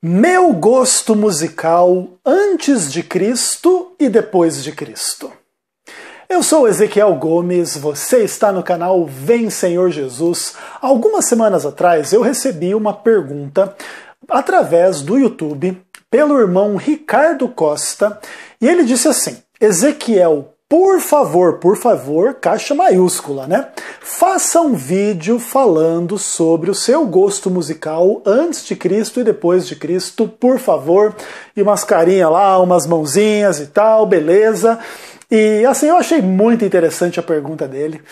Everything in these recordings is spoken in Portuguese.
Meu gosto musical antes de Cristo e depois de Cristo. Eu sou Ezequiel Gomes, você está no canal Vem Senhor Jesus. Algumas semanas atrás eu recebi uma pergunta através do YouTube pelo irmão Ricardo Costa e ele disse assim: Ezequiel, por favor, por favor, caixa maiúscula, né? Faça um vídeo falando sobre o seu gosto musical antes de Cristo e depois de Cristo, por favor. E umas carinhas lá, umas mãozinhas e tal, beleza. E assim, eu achei muito interessante a pergunta dele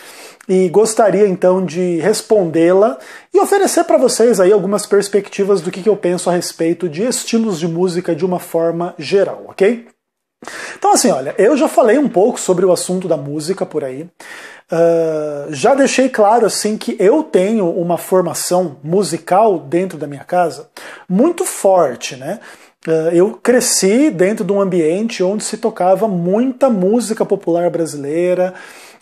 e gostaria então de respondê-la e oferecer para vocês aí algumas perspectivas do que eu penso a respeito de estilos de música de uma forma geral, ok? Então, assim, olha, eu já falei um pouco sobre o assunto da música por aí. Uh, já deixei claro, assim, que eu tenho uma formação musical dentro da minha casa muito forte, né? Uh, eu cresci dentro de um ambiente onde se tocava muita música popular brasileira,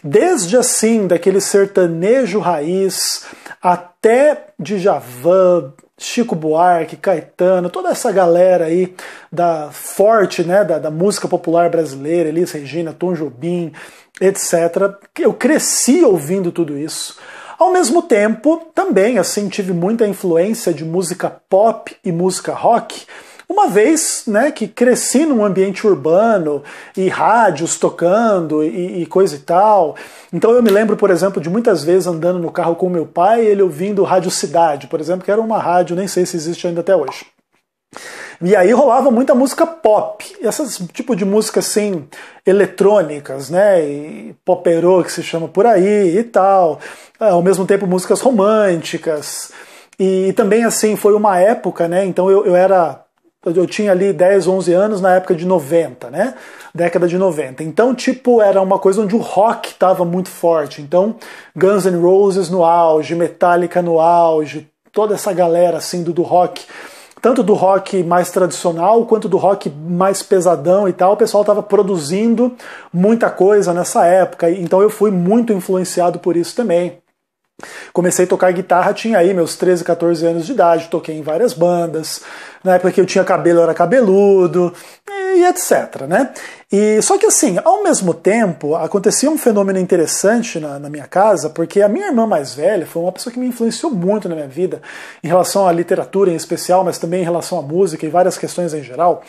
desde assim, daquele sertanejo raiz até Djavan, Chico Buarque, Caetano, toda essa galera aí da forte, né, da, da música popular brasileira, Elis Regina, Tom Jobim, etc. Eu cresci ouvindo tudo isso. Ao mesmo tempo, também assim tive muita influência de música pop e música rock uma vez né, que cresci num ambiente urbano e rádios tocando e, e, coisa e tal. Então eu me lembro, por exemplo, de muitas vezes andando no carro com meu pai ele ouvindo Rádio Cidade, por exemplo, que era uma rádio, nem sei se existe ainda até hoje. E aí rolava muita música pop, essas tipo de música assim, eletrônicas, né? E popero que se chama por aí e tal. Ah, ao mesmo tempo músicas românticas. E, e também assim, foi uma época, né? Então eu, eu era eu tinha ali 10, 11 anos na época de 90, né? Década de 90. Então, tipo, era uma coisa onde o rock estava muito forte. Então, Guns N' Roses no auge, Metallica no auge, toda essa galera assim do, do rock, tanto do rock mais tradicional quanto do rock mais pesadão e tal, o pessoal estava produzindo muita coisa nessa época. Então, eu fui muito influenciado por isso também. Comecei a tocar guitarra, tinha aí meus 13, 14 anos de idade, toquei em várias bandas. Na época que eu tinha cabelo, eu era cabeludo e etc. Né? E só que assim, ao mesmo tempo, acontecia um fenômeno interessante na, na, minha casa, porque a minha irmã mais velha foi uma pessoa que me influenciou muito na minha vida, em relação à literatura em especial, mas também em relação à música e várias questões em geral.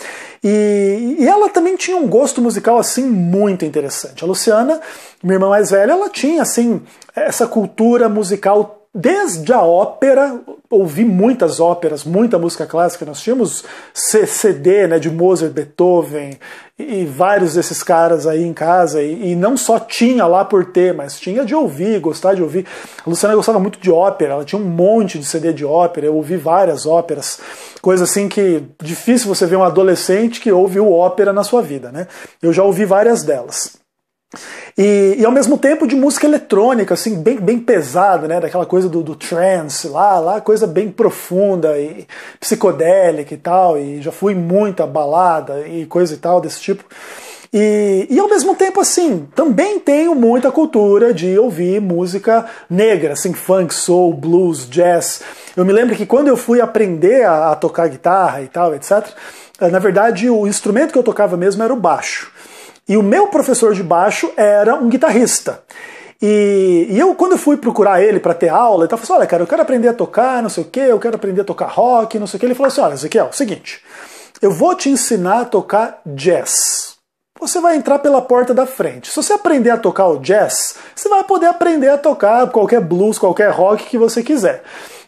E, e ela também tinha um gosto musical assim muito interessante. A Luciana, minha irmã mais velha, ela tinha assim essa cultura musical Desde a ópera, ouvi muitas óperas, muita música clássica, nós tínhamos CD né, de Mozart, Beethoven e, vários desses caras aí em casa, e, e, não só tinha lá por ter, mas tinha de ouvir, gostar de ouvir. A Luciana gostava muito de ópera, ela tinha um monte de CD de ópera, eu ouvi várias óperas, coisa assim que difícil você ver um adolescente que ouviu ópera na sua vida, né? Eu já ouvi várias delas. E, e ao mesmo tempo de música eletrônica, assim, bem, bem pesada, né? Daquela coisa do, do trance lá, lá, coisa bem profunda e psicodélica e tal. E já fui muita balada e coisa e tal desse tipo. E, e, ao mesmo tempo, assim, também tenho muita cultura de ouvir música negra, assim, funk, soul, blues, jazz. Eu me lembro que quando eu fui aprender a, a tocar guitarra e tal, etc., eh, na verdade o instrumento que eu tocava mesmo era o baixo. E o meu professor de baixo era um guitarrista. E, e eu, quando eu fui procurar ele para ter aula, ele falou assim: olha, cara, eu quero aprender a tocar, não sei o quê, eu quero aprender a tocar rock, não sei o quê. Ele falou assim: olha, isso é o seguinte, eu vou te ensinar a tocar jazz. Você vai entrar pela porta da frente. Se você aprender a tocar o jazz, você vai poder aprender a tocar qualquer blues, qualquer rock que você quiser.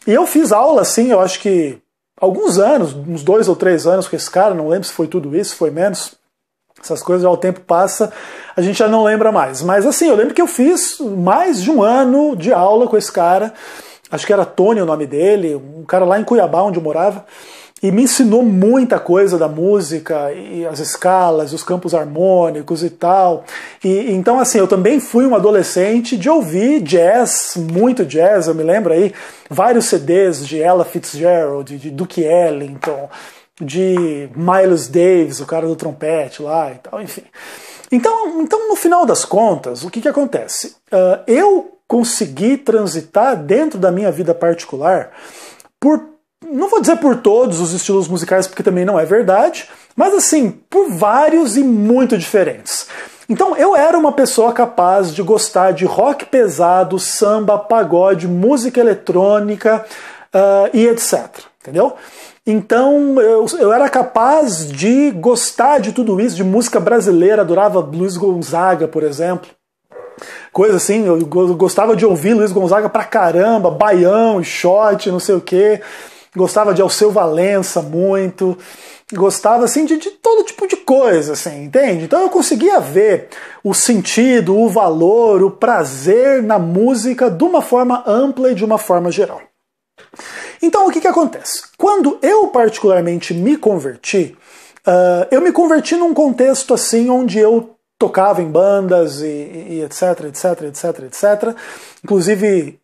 E eu fiz aula assim, eu acho que alguns anos, uns dois ou três anos com esse cara, não lembro se foi tudo isso, foi menos. Essas coisas, ao tempo passa, a gente já não lembra mais. Mas assim, eu lembro que eu fiz mais de um ano de aula com esse cara, acho que era Tony o nome dele, um cara lá em Cuiabá, onde eu morava, e me ensinou muita coisa da música, e as escalas, os campos harmônicos e tal. E então assim, eu também fui um adolescente de ouvir jazz, muito jazz, eu me lembro aí, vários CDs de Ella Fitzgerald, de Duke Ellington, de Miles Davis, o cara do trompete lá e tal, enfim. Então, então no final das contas, o que, que acontece? Uh, eu consegui transitar dentro da minha vida particular por, não vou dizer por todos os estilos musicais, porque também não é verdade, mas assim, por vários e muito diferentes. Então eu era uma pessoa capaz de gostar de rock pesado, samba, pagode, música eletrônica uh, e etc. Entendeu? Então eu, eu era capaz de gostar de tudo isso, de música brasileira, adorava Luiz Gonzaga, por exemplo. Coisa assim, eu gostava de ouvir Luiz Gonzaga pra caramba, baião, shot, não sei o quê. Gostava de Alceu Valença muito gostava assim de, de, todo tipo de coisa, assim, entende? Então eu conseguia ver o sentido, o valor, o prazer na música de uma forma ampla e de uma forma geral. Então o que, que acontece? Quando eu particularmente me converti, uh, eu me converti num contexto assim onde eu tocava em bandas e, e, etc, etc, etc, etc. Inclusive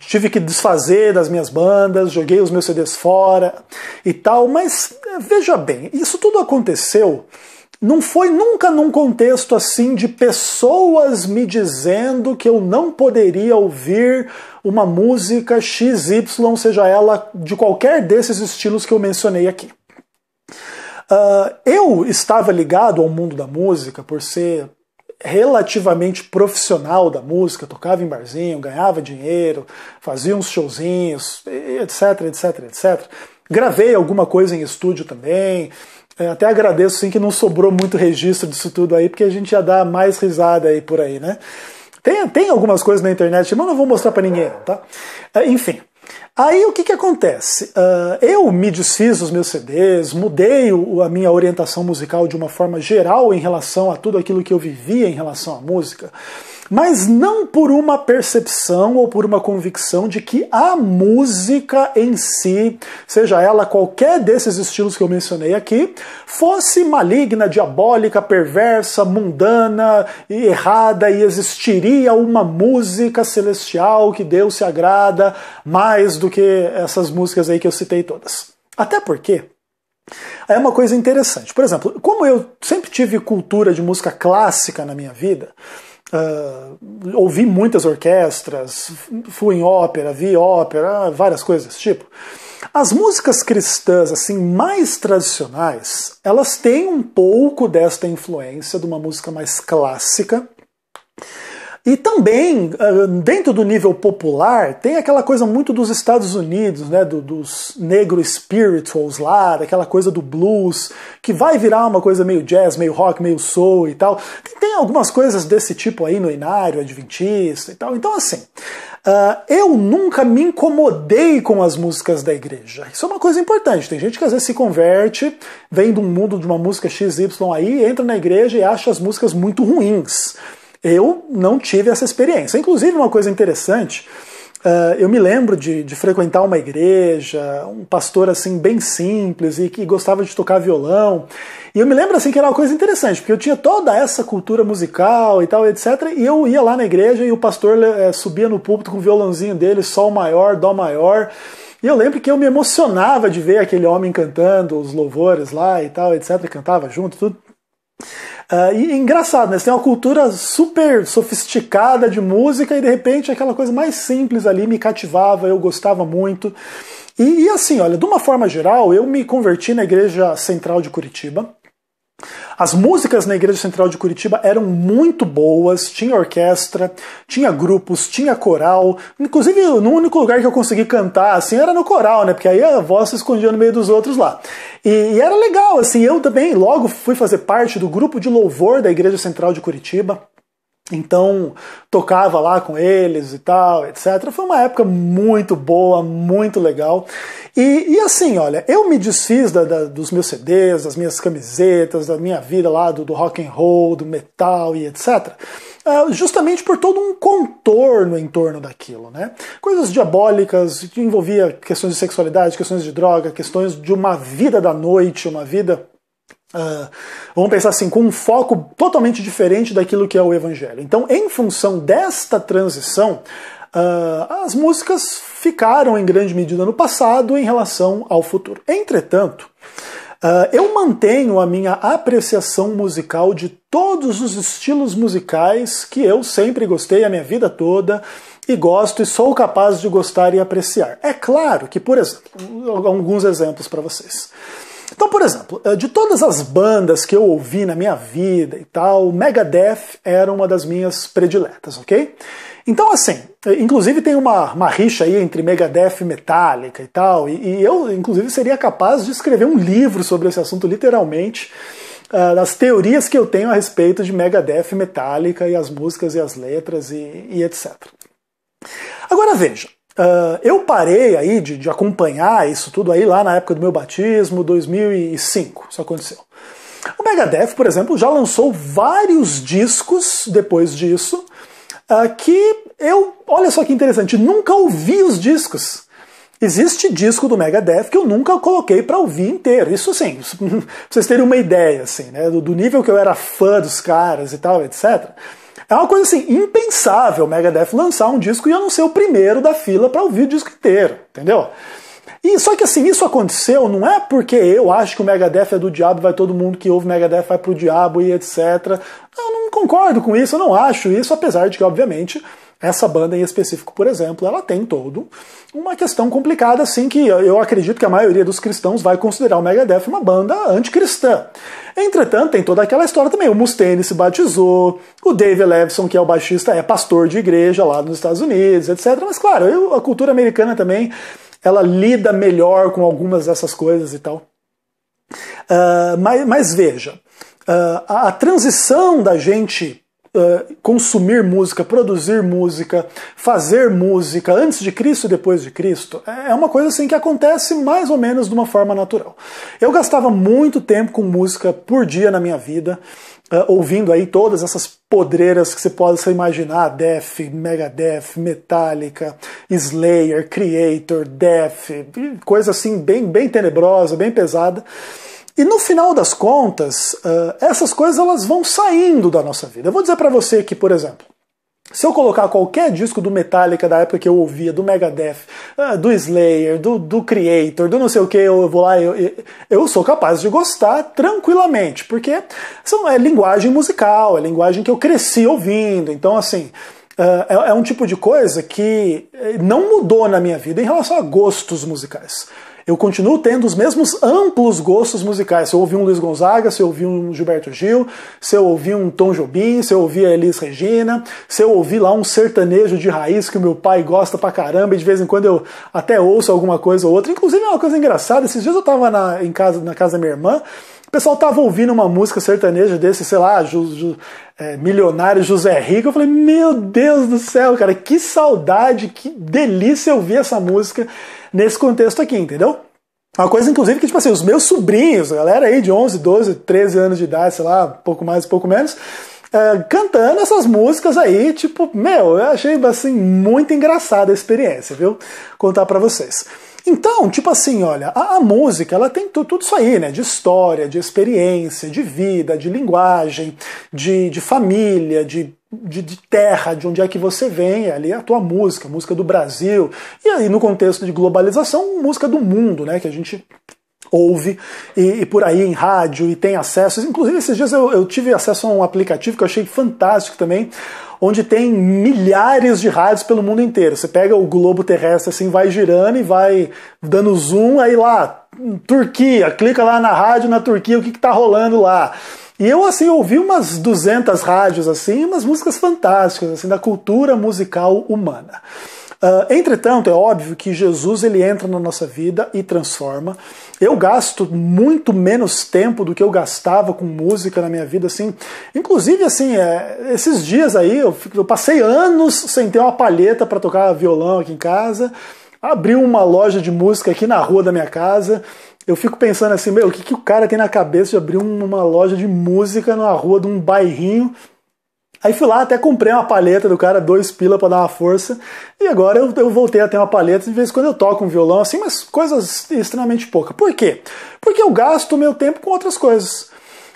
tive que desfazer das minhas bandas, joguei os meus CDs fora e tal, mas eh, veja bem, isso tudo aconteceu não foi nunca num contexto assim de pessoas me dizendo que eu não poderia ouvir uma música XY, seja ela de qualquer desses estilos que eu mencionei aqui. Uh, eu estava ligado ao mundo da música por ser relativamente profissional da música, tocava em barzinho, ganhava dinheiro, fazia uns showzinhos, etc, etc, etc. Gravei alguma coisa em estúdio também. É, até agradeço sim que não sobrou muito registro disso tudo aí, porque a gente já dá mais risada aí por aí, né? Tem, tem algumas coisas na internet, mas não vou mostrar para ninguém, tá? É, enfim. Aí o que, que acontece? Uh, eu me desfiz dos meus CDs, mudei o, a minha orientação musical de uma forma geral em relação a tudo aquilo que eu vivia em relação à música mas não por uma percepção ou por uma convicção de que a música em si, seja ela qualquer desses estilos que eu mencionei aqui, fosse maligna, diabólica, perversa, mundana e errada e existiria uma música celestial que Deus se agrada mais do que essas músicas aí que eu citei todas. Até porque é uma coisa interessante. Por exemplo, como eu sempre tive cultura de música clássica na minha vida, Uh, ouvi muitas orquestras, fui em ópera, vi ópera, ah, várias coisas desse tipo. As músicas cristãs assim mais tradicionais, elas têm um pouco desta influência de uma música mais clássica, e também, eh, dentro do nível popular, tem aquela coisa muito dos Estados Unidos, né, do, dos negro spirituals lá, daquela coisa do blues, que vai virar uma coisa meio jazz, meio rock, meio soul e tal. Tem, tem algumas coisas desse tipo aí no Inário, Adventista e tal. Então, assim, uh, eu nunca me incomodei com as músicas da igreja. Isso é uma coisa importante. Tem gente que às vezes se converte, vem de um mundo de uma música XY aí, entra na igreja e acha as músicas muito ruins. Eu não tive essa experiência. Inclusive, uma coisa interessante, eh, eu me lembro de, de, frequentar uma igreja, um pastor assim bem simples e que gostava de tocar violão. E eu me lembro assim que era uma coisa interessante, porque eu tinha toda essa cultura musical e tal, etc. E eu ia lá na igreja e o pastor é, subia no púlpito com o violãozinho dele, sol maior, dó maior. E eu lembro que eu me emocionava de ver aquele homem cantando os louvores lá e tal, etc. Cantava junto, tudo. Uh, e é engraçado, né? Você tem uma cultura super sofisticada de música e de repente aquela coisa mais simples ali me cativava, eu gostava muito. E, e assim, olha, de uma forma geral, eu me converti na Igreja Central de Curitiba. As músicas na Igreja Central de Curitiba eram muito boas, tinha orquestra, tinha grupos, tinha coral. Inclusive, no único lugar que eu consegui cantar, assim, era no coral, né? Porque aí a voz se escondia no meio dos outros lá. E, e era legal, assim, eu também logo fui fazer parte do grupo de louvor da Igreja Central de Curitiba. Então, tocava lá com eles e tal, etc. Foi uma época muito boa, muito legal. E, e assim, olha, eu me desfiz da, da, dos meus CDs, das minhas camisetas, da minha vida lá do, do rock and roll, do metal e etc. Uh, ah, justamente por todo um contorno em torno daquilo, né? Coisas diabólicas, que envolvia questões de sexualidade, questões de droga, questões de uma vida da noite, uma vida Uh, vamos pensar assim, com um foco totalmente diferente daquilo que é o Evangelho. Então, em função desta transição, uh, as músicas ficaram em grande medida no passado em relação ao futuro. Entretanto, uh, eu mantenho a minha apreciação musical de todos os estilos musicais que eu sempre gostei a minha vida toda e gosto e sou capaz de gostar e apreciar. É claro que, por exemplo, alguns exemplos para vocês. Então, por exemplo, eh, de todas as bandas que eu ouvi na minha vida e tal, Megadeth era uma das minhas prediletas, ok? Então, assim, eh, inclusive tem uma, uma rixa aí entre Megadeth e Metallica e tal, e, e eu, inclusive, seria capaz de escrever um livro sobre esse assunto, literalmente, uh, das teorias que eu tenho a respeito de Megadeth e Metallica, e as músicas e as letras e, e etc. Agora veja, Uh, eu parei aí de, de, acompanhar isso tudo aí lá na época do meu batismo, 2005, isso aconteceu. O Megadeth, por exemplo, já lançou vários discos depois disso, uh, que eu, olha só que interessante, nunca ouvi os discos. Existe disco do Megadeth que eu nunca coloquei para ouvir inteiro. Isso sim, pra vocês terem uma ideia assim, né, do, do nível que eu era fã dos caras e tal, etc. É uma coisa assim, impensável o Megadeth lançar um disco e eu não ser o primeiro da fila para ouvir o disco inteiro, entendeu? E só que assim, isso aconteceu não é porque eu acho que o Megadeth é do diabo, vai todo mundo que ouve Megadeth vai pro diabo e etc. Eu não concordo com isso, eu não acho isso, apesar de que obviamente essa banda em específico, por exemplo, ela tem todo uma questão complicada, assim, que eu acredito que a maioria dos cristãos vai considerar o Megadeth uma banda anticristã. Entretanto, tem toda aquela história também. O Mustaine se batizou, o Dave Levson, que é o baixista, é pastor de igreja lá nos Estados Unidos, etc. Mas, claro, eu, a cultura americana também, ela lida melhor com algumas dessas coisas e tal. Uh, mas, mas, veja, uh, a, a transição da gente eh, consumir música, produzir música, fazer música antes de Cristo e depois de Cristo, é, é uma coisa assim que acontece mais ou menos de uma forma natural. Eu gastava muito tempo com música por dia na minha vida, Uh, ouvindo aí todas essas podreiras que você pode imaginar, Def, Megadeth, Metallica, Slayer, Creator, Def, coisa assim bem, bem tenebrosa, bem pesada. E no final das contas, eh, essas coisas elas vão saindo da nossa vida. Eu vou dizer para você que, por exemplo, se eu colocar qualquer disco do Metallica da época que eu ouvia, do Megadeth, eh, do Slayer, do, do Creator, do não sei o que, eu vou lá, eu, eu, sou capaz de gostar tranquilamente, porque são, é linguagem musical, é linguagem que eu cresci ouvindo, então assim. Eh, é, é um tipo de coisa que não mudou na minha vida em relação a gostos musicais eu continuo tendo os mesmos amplos gostos musicais. Se eu ouvi um Luiz Gonzaga, se eu ouvi um Gilberto Gil, se eu ouvi um Tom Jobim, se eu ouvi a Elis Regina, se eu ouvi lá um sertanejo de raiz que o meu pai gosta pra caramba e de vez em quando eu até ouço alguma coisa ou outra. Inclusive é uma coisa engraçada, esses dias eu tava na, em casa, na casa da minha irmã o pessoal tava ouvindo uma música sertaneja desse, sei lá, ju, ju, é, milionário José Rico. Eu falei, meu Deus do céu, cara, que saudade, que delícia ouvir essa música nesse contexto aqui, entendeu? Uma coisa, inclusive, que, tipo assim, os meus sobrinhos, a galera aí de 11, 12, 13 anos de idade, sei lá, pouco mais, pouco menos, é, cantando essas músicas aí, tipo, meu, eu achei, assim, muito engraçada a experiência, viu? Contar para vocês. Então, tipo assim, olha, a, a música ela tem tudo, tudo isso aí, né? De história, de experiência, de vida, de linguagem, de, de família, de de, de, terra, de onde é que você vem, ali é a tua música, música do Brasil. E aí, no contexto de globalização, música do mundo, né? Que a gente ouve e, e, por aí em rádio e tem acesso. Inclusive, esses dias eu, eu tive acesso a um aplicativo que eu achei fantástico também, onde tem milhares de rádios pelo mundo inteiro. Você pega o globo terrestre assim, vai girando e vai dando zoom, aí lá, Turquia, clica lá na rádio na Turquia, o que, que tá rolando lá. E eu, assim, ouvi umas 200 rádios, assim, umas músicas fantásticas, assim, da cultura musical humana. Uh, entretanto, é óbvio que Jesus ele entra na nossa vida e transforma. Eu gasto muito menos tempo do que eu gastava com música na minha vida, assim. Inclusive, assim, é, esses dias aí eu, eu passei anos sem ter uma palheta para tocar violão aqui em casa. Abri uma loja de música aqui na rua da minha casa. Eu fico pensando assim, meu, o que, que o cara tem na cabeça de abrir uma loja de música na rua de um bairrinho? Aí fui lá, até comprei uma palheta do cara, dois pila para dar uma força. E agora eu, eu, voltei a ter uma palheta. De vez em quando eu toco um violão assim, mas coisas extremamente pouca. Por quê? Porque eu gasto meu tempo com outras coisas.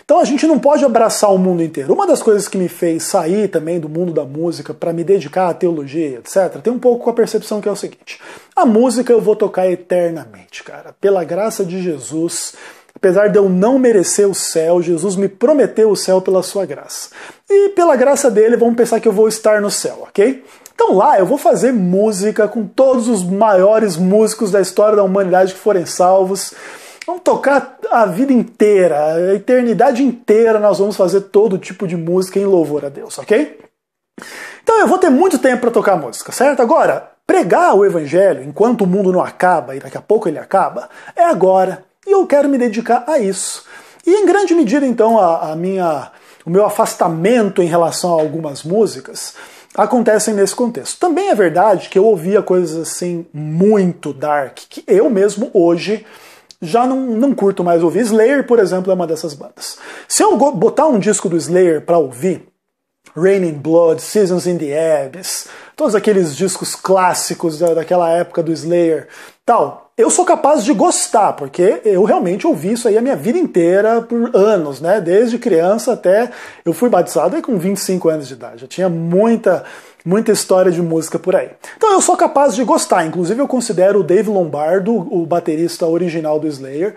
Então a gente não pode abraçar o mundo inteiro. Uma das coisas que me fez sair também do mundo da música para me dedicar à teologia, etc., tem um pouco com a percepção que é o seguinte: a música eu vou tocar eternamente, cara. Pela graça de Jesus, Apesar de eu não merecer o céu, Jesus me prometeu o céu pela sua graça. E pela graça dele, vamos pensar que eu vou estar no céu, ok? Então lá eu vou fazer música com todos os maiores músicos da história da humanidade que forem salvos. Vamos tocar a vida inteira, a eternidade inteira, nós vamos fazer todo tipo de música em louvor a Deus, ok? Então eu vou ter muito tempo para tocar música, certo? Agora, pregar o evangelho enquanto o mundo não acaba e daqui a pouco ele acaba, é agora e eu quero me dedicar a isso. E em grande medida, então, a, a minha, o meu afastamento em relação a algumas músicas acontecem nesse contexto. Também é verdade que eu ouvia coisas assim muito dark, que eu mesmo hoje já não, não curto mais ouvir. Slayer, por exemplo, é uma dessas bandas. Se eu botar um disco do Slayer para ouvir, Rain in Blood, Seasons in the Abyss, todos aqueles discos clássicos da, daquela época do Slayer, tal, eu sou capaz de gostar, porque eu realmente ouvi isso aí a minha vida inteira, por anos, né? Desde criança até. Eu fui batizado aí com 25 anos de idade. Já tinha muita, muita história de música por aí. Então eu sou capaz de gostar. Inclusive, eu considero o Dave Lombardo, o baterista original do Slayer,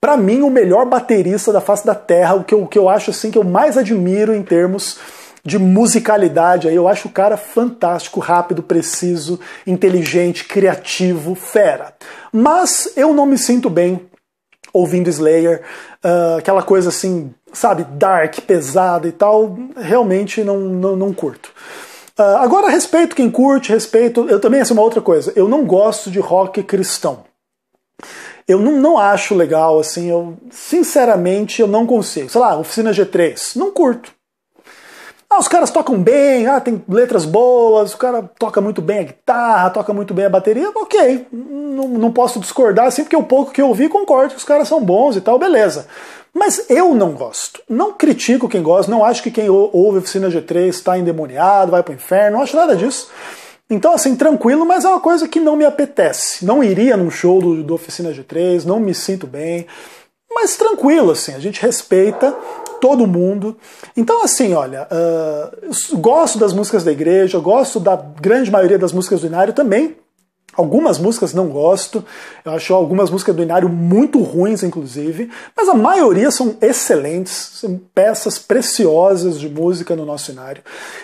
para mim, o melhor baterista da face da Terra, o que eu, o que eu acho assim que eu mais admiro em termos de musicalidade aí. Eu acho o cara fantástico, rápido, preciso, inteligente, criativo, fera. Mas eu não me sinto bem ouvindo Slayer, uh, aquela coisa assim, sabe, dark, pesada e tal. Realmente não, não, não curto. Uh, agora, respeito quem curte, respeito. Eu também, essa assim, é uma outra coisa. Eu não gosto de rock cristão. Eu não, não acho legal, assim, eu sinceramente eu não consigo. Sei lá, oficina G3, não curto. Ah, os caras tocam bem, ah, tem letras boas, o cara toca muito bem a guitarra, toca muito bem a bateria, ok, não, não posso discordar, assim, porque o pouco que eu ouvi concordo que os caras são bons e tal, beleza. Mas eu não gosto. Não critico quem gosta, não acho que quem ouve Oficina G3 está endemoniado, vai para o inferno, não acho nada disso. Então, assim, tranquilo, mas é uma coisa que não me apetece. Não iria num show do, do Oficina G3, não me sinto bem mas tranquilo, assim, a gente respeita todo mundo. Então, assim, olha, uh, gosto das músicas da igreja, gosto da grande maioria das músicas do Inário também. Algumas músicas não gosto, eu acho algumas músicas do Inário muito ruins, inclusive, mas a maioria são excelentes, são peças preciosas de música no nosso Inário.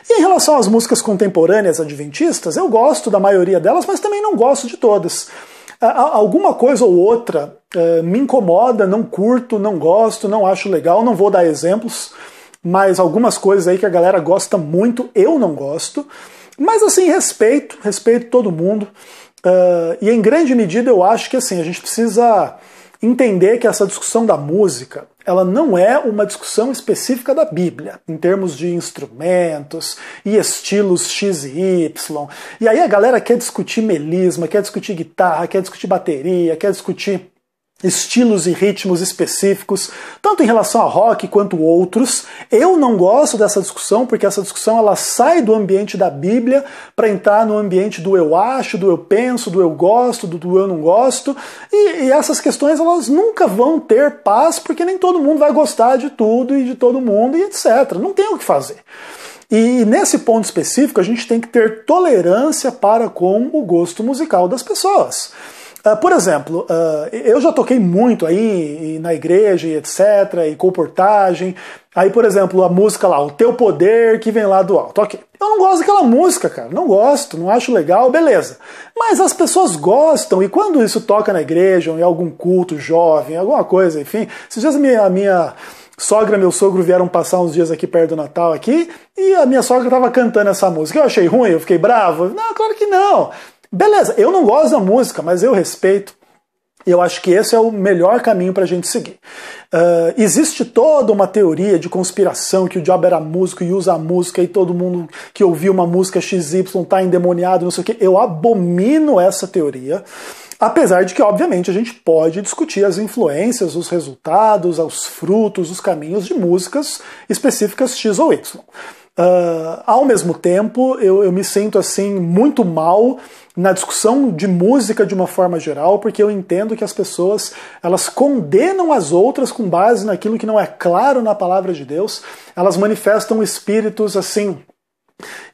E em relação às músicas contemporâneas adventistas, eu gosto da maioria delas, mas também não gosto de todas. Ah, alguma coisa ou outra ah, me incomoda, não curto, não gosto, não acho legal, não vou dar exemplos, mas algumas coisas aí que a galera gosta muito, eu não gosto. Mas assim, respeito, respeito todo mundo. Uh, e em grande medida eu acho que assim, a gente precisa entender que essa discussão da música, ela não é uma discussão específica da Bíblia, em termos de instrumentos e estilos X e Y. E aí a galera quer discutir melisma, quer discutir guitarra, quer discutir bateria, quer discutir estilos e ritmos específicos, tanto em relação a rock quanto outros. Eu não gosto dessa discussão porque essa discussão ela sai do ambiente da Bíblia para entrar no ambiente do eu acho, do eu penso, do eu gosto, do, do eu não gosto. E, e, essas questões elas nunca vão ter paz porque nem todo mundo vai gostar de tudo e de todo mundo e etc. Não tem o que fazer. E nesse ponto específico, a gente tem que ter tolerância para com o gosto musical das pessoas. Uh, por exemplo, uh, eu já toquei muito aí na igreja e etc, e comportagem. Aí, por exemplo, a música lá, O Teu Poder que vem lá do alto. Ok. Eu não gosto daquela música, cara. Não gosto, não acho legal, beleza. Mas as pessoas gostam, e quando isso toca na igreja, ou em algum culto jovem, alguma coisa, enfim. Esses dias a minha, a minha sogra e meu sogro vieram passar uns dias aqui perto do Natal aqui, e a minha sogra estava cantando essa música. Eu achei ruim, eu fiquei bravo. Não, claro que não. Beleza, eu não gosto da música, mas eu respeito. E eu acho que esse é o melhor caminho para a gente seguir. Uh, existe toda uma teoria de conspiração que o diabo era músico e usa a música e todo mundo que ouviu uma música XY tá endemoniado, não sei o que. Eu abomino essa teoria. Apesar de que, obviamente, a gente pode discutir as influências, os resultados, os frutos, os caminhos de músicas específicas X ou Y. Uh, ao mesmo tempo, eu, eu me sinto assim muito mal na discussão de música de uma forma geral, porque eu entendo que as pessoas elas condenam as outras com base naquilo que não é claro na palavra de Deus. Elas manifestam espíritos assim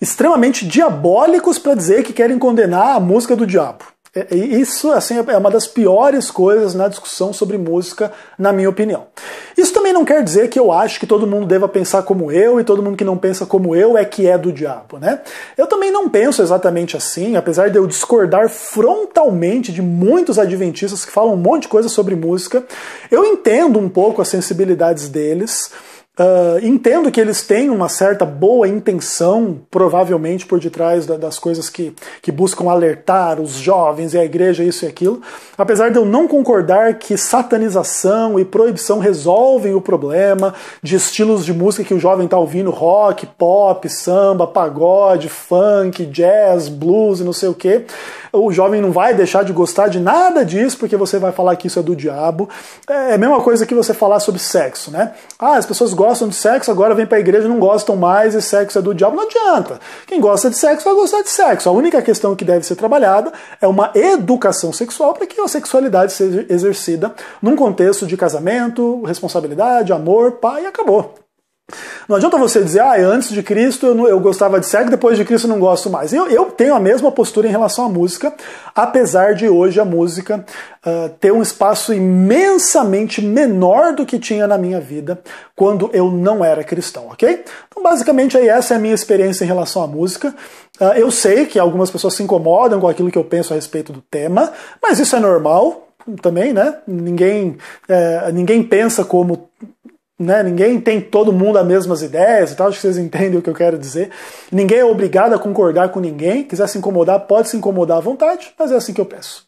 extremamente diabólicos para dizer que querem condenar a música do diabo. É, isso assim, é, é uma das piores coisas na discussão sobre música, na minha opinião. Isso também não quer dizer que eu acho que todo mundo deva pensar como eu e todo mundo que não pensa como eu é que é do diabo, né? Eu também não penso exatamente assim, apesar de eu discordar frontalmente de muitos adventistas que falam um monte de coisa sobre música. Eu entendo um pouco as sensibilidades deles. Uh, entendo que eles têm uma certa boa intenção, provavelmente por detrás da, das coisas que, que buscam alertar os jovens e a igreja, isso e aquilo. Apesar de eu não concordar que satanização e proibição resolvem o problema de estilos de música que o jovem está ouvindo: rock, pop, samba, pagode, funk, jazz, blues e não sei o que. O jovem não vai deixar de gostar de nada disso porque você vai falar que isso é do diabo. É a mesma coisa que você falar sobre sexo, né? Ah, as pessoas gostam gostam de sexo agora vêm para a igreja não gostam mais e sexo é do diabo. Não adianta. Quem gosta de sexo vai gostar de sexo. A única questão que deve ser trabalhada é uma educação sexual para que a sexualidade seja exercida num contexto de casamento, responsabilidade, amor, pai e acabou. Não adianta você dizer, ah, antes de Cristo eu, não, eu gostava de sexo, depois de Cristo eu não gosto mais. Eu, eu tenho a mesma postura em relação à música, apesar de hoje a música uh, ter um espaço imensamente menor do que tinha na minha vida quando eu não era cristão, ok? Então, basicamente, aí essa é a minha experiência em relação à música. Uh, eu sei que algumas pessoas se incomodam com aquilo que eu penso a respeito do tema, mas isso é normal, também, né? Ninguém, é, ninguém pensa como né? Ninguém tem todo mundo as mesmas ideias e tal, acho que vocês entendem o que eu quero dizer. Ninguém é obrigado a concordar com ninguém. Quiser se incomodar, pode se incomodar à vontade, mas é assim que eu peço.